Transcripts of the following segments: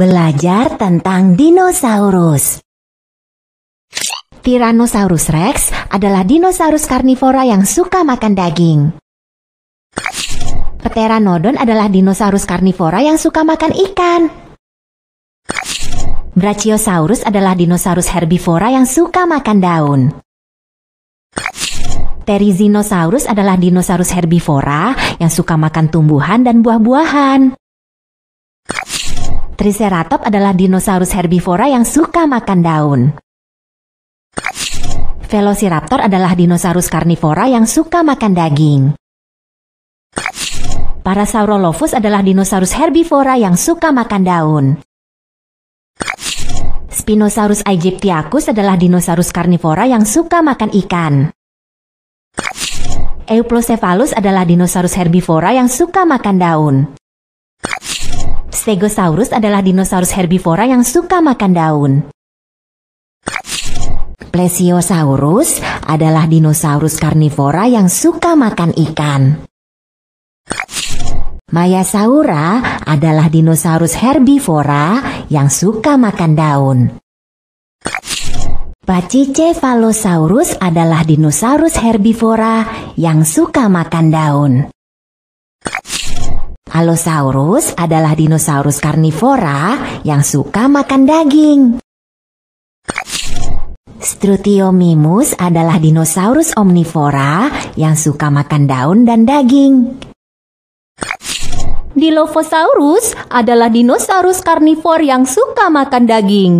Belajar tentang dinosaurus. Tyrannosaurus rex adalah dinosaurus karnivora yang suka makan daging. Pteranodon adalah dinosaurus karnivora yang suka makan ikan. Brachiosaurus adalah dinosaurus herbivora yang suka makan daun. Terizinosaurus adalah dinosaurus herbivora yang suka makan tumbuhan dan buah-buahan. Triceratops adalah dinosaurus herbivora yang suka makan daun. Velociraptor adalah dinosaurus karnivora yang suka makan daging. Parasaurolophus adalah dinosaurus herbivora yang suka makan daun. Spinosaurus aegyptiacus adalah dinosaurus karnivora yang suka makan ikan. Euplocephalus adalah dinosaurus herbivora yang suka makan daun. Stegosaurus adalah dinosaurus herbivora yang suka makan daun. Plesiosaurus adalah dinosaurus karnivora yang suka makan ikan. Mayasaura adalah dinosaurus herbivora yang suka makan daun. Pachycephalosaurus adalah dinosaurus herbivora yang suka makan daun. Allosaurus adalah dinosaurus karnivora yang suka makan daging. Struthiomimus adalah dinosaurus omnivora yang suka makan daun dan daging. Dilophosaurus adalah dinosaurus karnivor yang suka makan daging.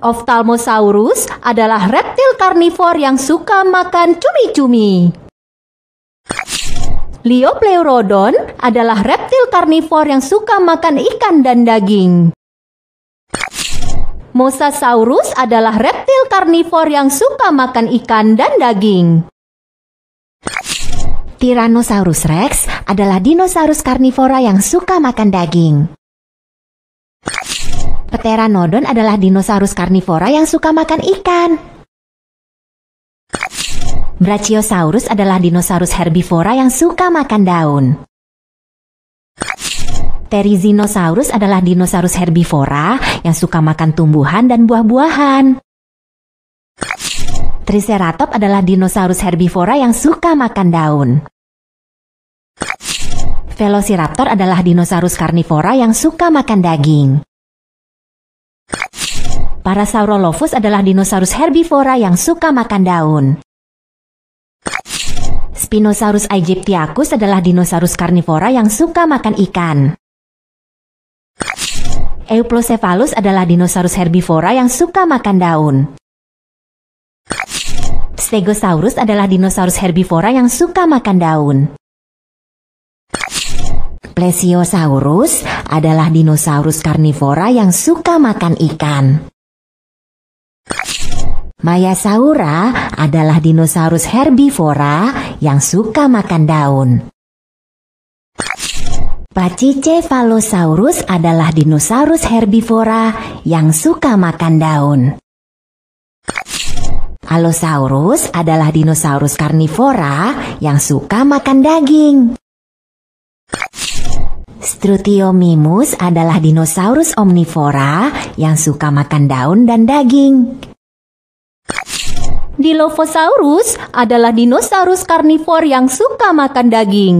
Ophthalmosaurus adalah reptil karnivor yang suka makan cumi-cumi. Liopleurodon adalah reptil karnivor yang suka makan ikan dan daging. Mosasaurus adalah reptil karnivor yang suka makan ikan dan daging. Tyrannosaurus rex adalah dinosaurus karnivora yang suka makan daging. Pteranodon adalah dinosaurus karnivora yang suka makan ikan. Brachiosaurus adalah dinosaurus herbivora yang suka makan daun. Terizinosaurus adalah dinosaurus herbivora yang suka makan tumbuhan dan buah-buahan. Triceratops adalah dinosaurus herbivora yang suka makan daun. Velociraptor adalah dinosaurus karnivora yang suka makan daging. Parasaurolophus adalah dinosaurus herbivora yang suka makan daun. Spinosaurus aegyptiacus adalah dinosaurus karnivora yang suka makan ikan. Euplocephalus adalah dinosaurus herbivora yang suka makan daun. Stegosaurus adalah dinosaurus herbivora yang suka makan daun. Plesiosaurus adalah dinosaurus karnivora yang suka makan ikan. Mayasaura adalah dinosaurus herbivora yang suka makan daun. Pachycephalosaurus adalah dinosaurus herbivora yang suka makan daun. Allosaurus adalah dinosaurus karnivora yang suka makan daging. Struthiomimus adalah dinosaurus omnivora yang suka makan daun dan daging. Dilophosaurus adalah dinosaurus karnivor yang suka makan daging.